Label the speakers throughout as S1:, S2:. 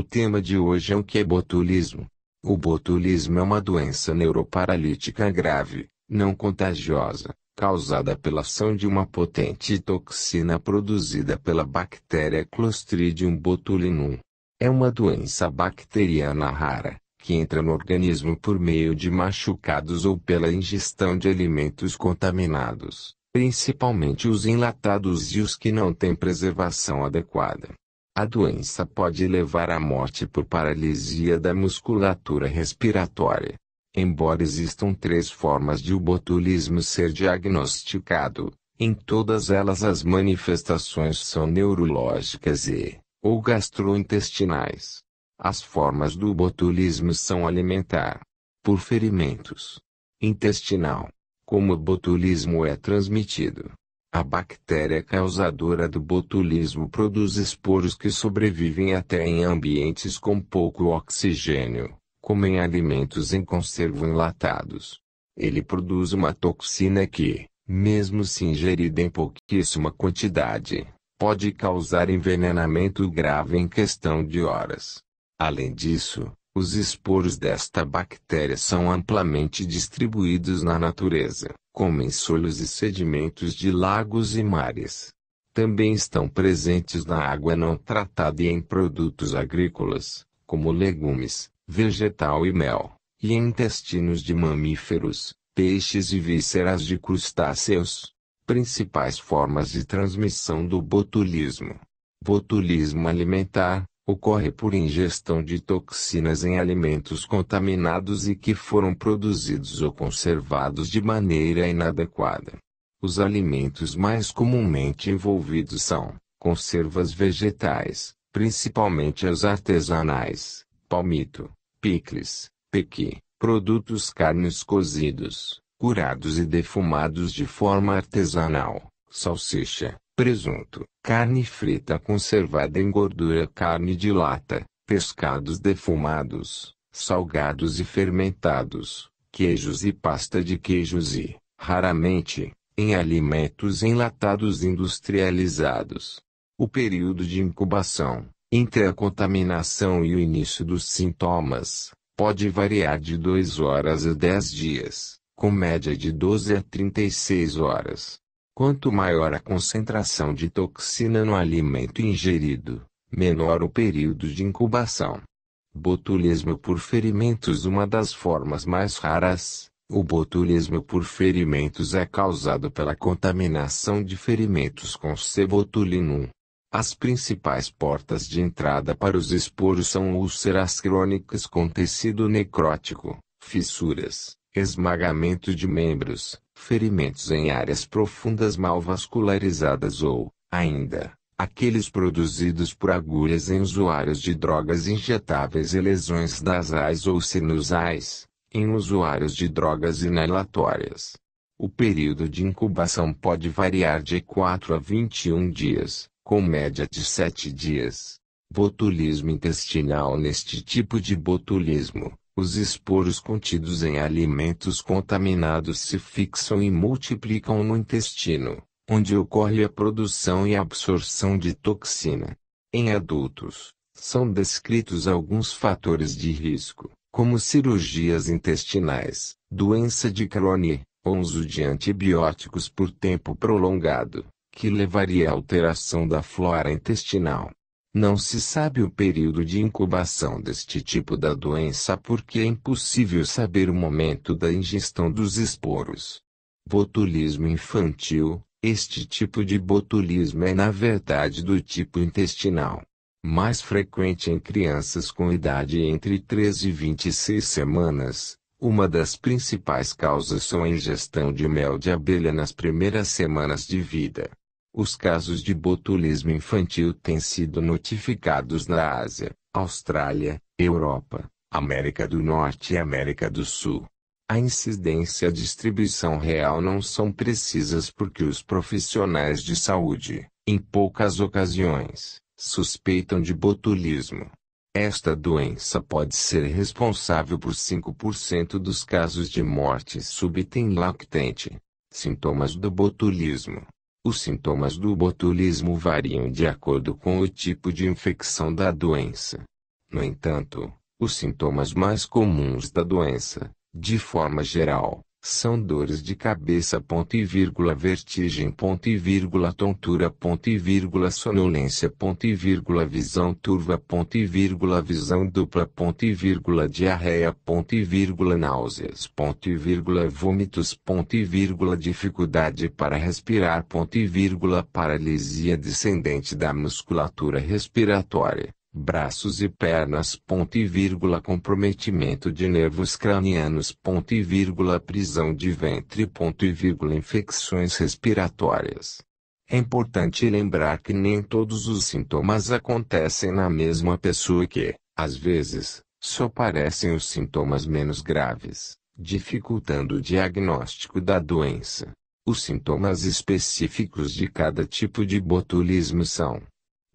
S1: O tema de hoje é o que é botulismo. O botulismo é uma doença neuroparalítica grave, não contagiosa, causada pela ação de uma potente toxina produzida pela bactéria Clostridium botulinum. É uma doença bacteriana rara, que entra no organismo por meio de machucados ou pela ingestão de alimentos contaminados, principalmente os enlatados e os que não têm preservação adequada. A doença pode levar à morte por paralisia da musculatura respiratória. Embora existam três formas de o botulismo ser diagnosticado, em todas elas as manifestações são neurológicas e ou gastrointestinais. As formas do botulismo são alimentar, por ferimentos, intestinal, como o botulismo é transmitido a bactéria causadora do botulismo produz esporos que sobrevivem até em ambientes com pouco oxigênio, como em alimentos em conserva enlatados. Ele produz uma toxina que, mesmo se ingerida em pouquíssima quantidade, pode causar envenenamento grave em questão de horas. Além disso, os esporos desta bactéria são amplamente distribuídos na natureza comem solos e sedimentos de lagos e mares. Também estão presentes na água não tratada e em produtos agrícolas, como legumes, vegetal e mel, e em intestinos de mamíferos, peixes e vísceras de crustáceos. Principais formas de transmissão do botulismo: botulismo alimentar, ocorre por ingestão de toxinas em alimentos contaminados e que foram produzidos ou conservados de maneira inadequada. Os alimentos mais comumente envolvidos são conservas vegetais, principalmente as artesanais, palmito, picles, pequi, produtos carnes cozidos, curados e defumados de forma artesanal, salsicha, presunto, carne frita conservada em gordura, carne de lata, pescados defumados, salgados e fermentados, queijos e pasta de queijos e, raramente, em alimentos enlatados industrializados. O período de incubação, entre a contaminação e o início dos sintomas, pode variar de 2 horas a 10 dias, com média de 12 a 36 horas. Quanto maior a concentração de toxina no alimento ingerido, menor o período de incubação. Botulismo por ferimentos Uma das formas mais raras, o botulismo por ferimentos é causado pela contaminação de ferimentos com cebotulinum. As principais portas de entrada para os esporos são úlceras crônicas com tecido necrótico, fissuras, esmagamento de membros, ferimentos em áreas profundas mal vascularizadas ou, ainda, aqueles produzidos por agulhas em usuários de drogas injetáveis e lesões nasais ou sinusais, em usuários de drogas inalatórias. O período de incubação pode variar de 4 a 21 dias, com média de 7 dias. Botulismo intestinal Neste tipo de botulismo, os esporos contidos em alimentos contaminados se fixam e multiplicam no intestino, onde ocorre a produção e absorção de toxina. Em adultos, são descritos alguns fatores de risco, como cirurgias intestinais, doença de Crohn, ou uso de antibióticos por tempo prolongado, que levaria à alteração da flora intestinal. Não se sabe o período de incubação deste tipo da doença porque é impossível saber o momento da ingestão dos esporos. Botulismo infantil Este tipo de botulismo é, na verdade, do tipo intestinal mais frequente em crianças com idade entre 3 e 26 semanas. Uma das principais causas são a ingestão de mel de abelha nas primeiras semanas de vida. Os casos de botulismo infantil têm sido notificados na Ásia, Austrália, Europa, América do Norte e América do Sul. A incidência e a distribuição real não são precisas porque os profissionais de saúde, em poucas ocasiões, suspeitam de botulismo. Esta doença pode ser responsável por 5% dos casos de morte súbita em lactente. Sintomas do botulismo os sintomas do botulismo variam de acordo com o tipo de infecção da doença. No entanto, os sintomas mais comuns da doença, de forma geral, são dores de cabeça ponto e vírgula vertigem ponto e vírgula tontura ponto e vírgula sonolência ponto e vírgula visão turva ponto e vírgula visão dupla ponto e vírgula diarreia ponto e vírgula náuseas ponto e vírgula vômitos ponto e vírgula dificuldade para respirar ponto e vírgula paralisia descendente da musculatura respiratória braços e pernas ponto e vírgula comprometimento de nervos cranianos ponto e vírgula prisão de ventre ponto e vírgula infecções respiratórias. É importante lembrar que nem todos os sintomas acontecem na mesma pessoa e que, às vezes, só aparecem os sintomas menos graves, dificultando o diagnóstico da doença. Os sintomas específicos de cada tipo de botulismo são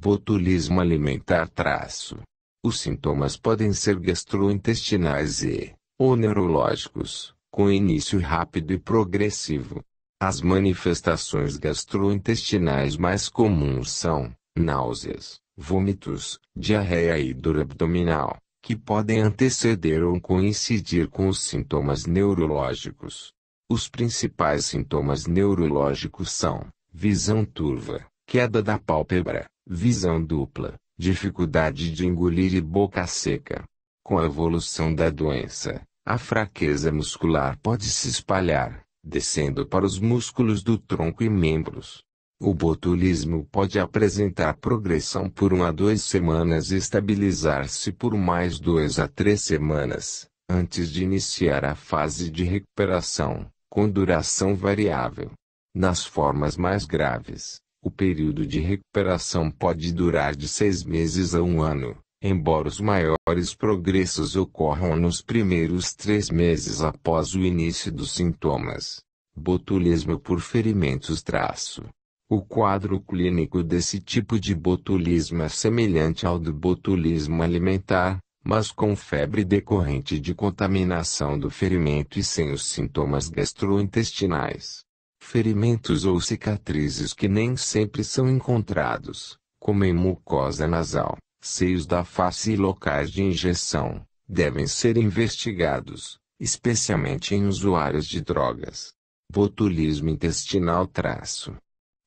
S1: Botulismo alimentar traço. Os sintomas podem ser gastrointestinais e, ou neurológicos, com início rápido e progressivo. As manifestações gastrointestinais mais comuns são náuseas, vômitos, diarreia e dor abdominal, que podem anteceder ou coincidir com os sintomas neurológicos. Os principais sintomas neurológicos são visão turva, queda da pálpebra, Visão dupla, dificuldade de engolir e boca seca. Com a evolução da doença, a fraqueza muscular pode se espalhar, descendo para os músculos do tronco e membros. O botulismo pode apresentar progressão por uma a duas semanas e estabilizar-se por mais duas a três semanas, antes de iniciar a fase de recuperação, com duração variável. Nas formas mais graves, o período de recuperação pode durar de seis meses a um ano, embora os maiores progressos ocorram nos primeiros três meses após o início dos sintomas. Botulismo por ferimentos traço. O quadro clínico desse tipo de botulismo é semelhante ao do botulismo alimentar, mas com febre decorrente de contaminação do ferimento e sem os sintomas gastrointestinais ferimentos ou cicatrizes que nem sempre são encontrados, como em mucosa nasal, seios da face e locais de injeção, devem ser investigados, especialmente em usuários de drogas. Botulismo intestinal traço.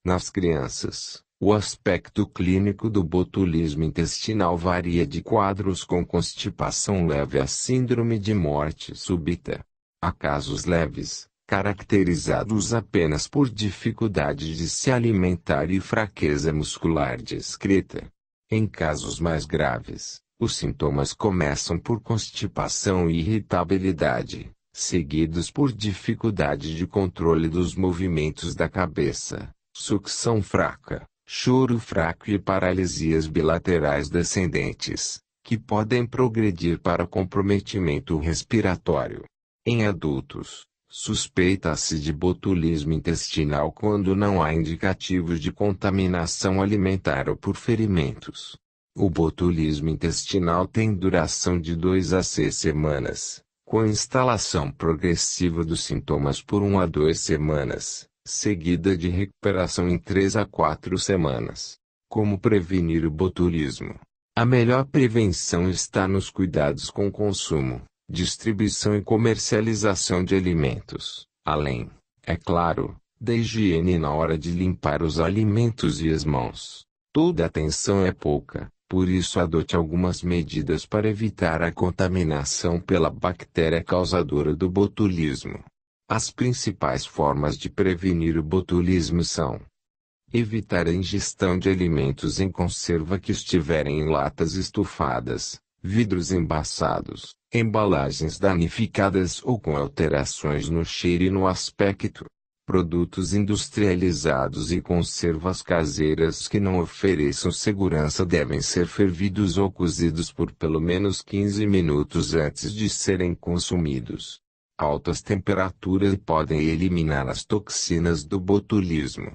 S1: Nas crianças, o aspecto clínico do botulismo intestinal varia de quadros com constipação leve a síndrome de morte súbita. Há casos leves, caracterizados apenas por dificuldade de se alimentar e fraqueza muscular descrita. Em casos mais graves, os sintomas começam por constipação e irritabilidade, seguidos por dificuldade de controle dos movimentos da cabeça, sucção fraca, choro fraco e paralisias bilaterais descendentes, que podem progredir para comprometimento respiratório. Em adultos, Suspeita-se de botulismo intestinal quando não há indicativos de contaminação alimentar ou por ferimentos. O botulismo intestinal tem duração de 2 a 6 semanas, com instalação progressiva dos sintomas por 1 a 2 semanas, seguida de recuperação em 3 a 4 semanas. Como prevenir o botulismo? A melhor prevenção está nos cuidados com o consumo, distribuição e comercialização de alimentos, além, é claro, da higiene na hora de limpar os alimentos e as mãos. Toda atenção é pouca, por isso adote algumas medidas para evitar a contaminação pela bactéria causadora do botulismo. As principais formas de prevenir o botulismo são evitar a ingestão de alimentos em conserva que estiverem em latas estufadas, vidros embaçados, embalagens danificadas ou com alterações no cheiro e no aspecto, produtos industrializados e conservas caseiras que não ofereçam segurança devem ser fervidos ou cozidos por pelo menos 15 minutos antes de serem consumidos. Altas temperaturas podem eliminar as toxinas do botulismo.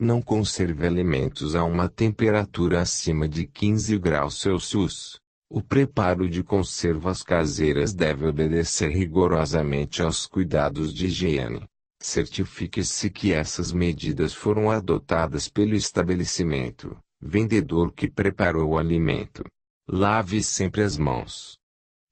S1: Não conserve alimentos a uma temperatura acima de 15 graus Celsius. O preparo de conservas caseiras deve obedecer rigorosamente aos cuidados de higiene. Certifique-se que essas medidas foram adotadas pelo estabelecimento, vendedor que preparou o alimento. Lave sempre as mãos.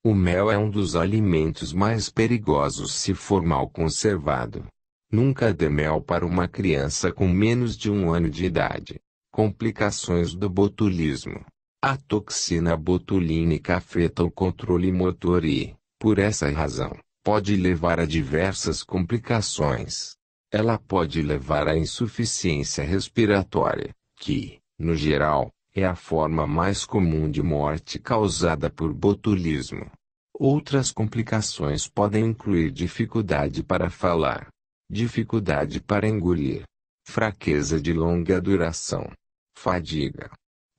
S1: O mel é um dos alimentos mais perigosos se for mal conservado. Nunca dê mel para uma criança com menos de um ano de idade. Complicações do botulismo. A toxina botulínica afeta o controle motor e, por essa razão, pode levar a diversas complicações. Ela pode levar à insuficiência respiratória, que, no geral, é a forma mais comum de morte causada por botulismo. Outras complicações podem incluir dificuldade para falar, dificuldade para engolir, fraqueza de longa duração, fadiga,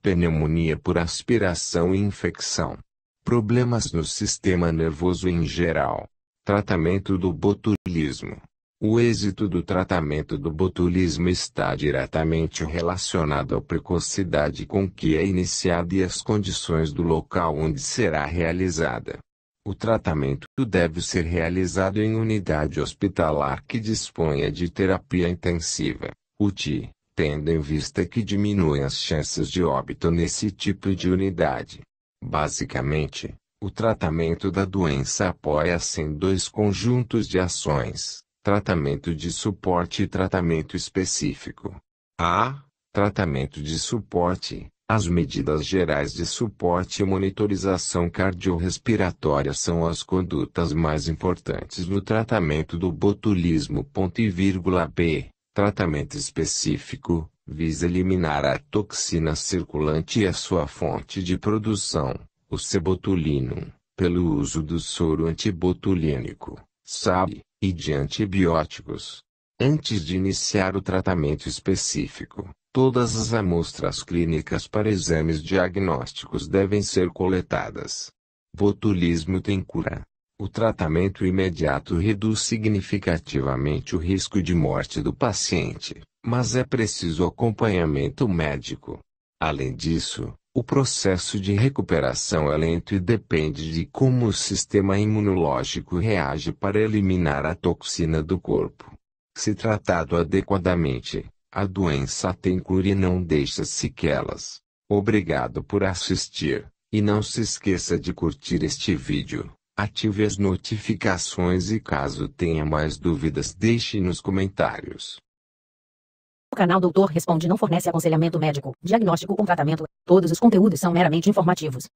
S1: pneumonia por aspiração e infecção. Problemas no sistema nervoso em geral. Tratamento do botulismo. O êxito do tratamento do botulismo está diretamente relacionado à precocidade com que é iniciada e às condições do local onde será realizada. O tratamento deve ser realizado em unidade hospitalar que disponha de terapia intensiva, UTI, tendo em vista que diminuem as chances de óbito nesse tipo de unidade. Basicamente, o tratamento da doença apoia-se em dois conjuntos de ações: tratamento de suporte e tratamento específico. A. Tratamento de suporte. As medidas gerais de suporte e monitorização cardiorrespiratória são as condutas mais importantes no tratamento do botulismo. e vírgula B. Tratamento específico, visa eliminar a toxina circulante e a sua fonte de produção, o sebotulino, pelo uso do soro antibotulínico, SAB, e de antibióticos. Antes de iniciar o tratamento específico, todas as amostras clínicas para exames diagnósticos devem ser coletadas. Botulismo tem cura. O tratamento imediato reduz significativamente o risco de morte do paciente, mas é preciso acompanhamento médico. Além disso, o processo de recuperação é lento e depende de como o sistema imunológico reage para eliminar a toxina do corpo. Se tratado adequadamente, a doença tem cura e não deixa sequelas. Obrigado por assistir, e não se esqueça de curtir este vídeo. Ative as notificações e caso tenha mais dúvidas, deixe nos comentários. O canal Doutor Responde não fornece aconselhamento médico, diagnóstico ou tratamento. Todos os conteúdos são meramente informativos.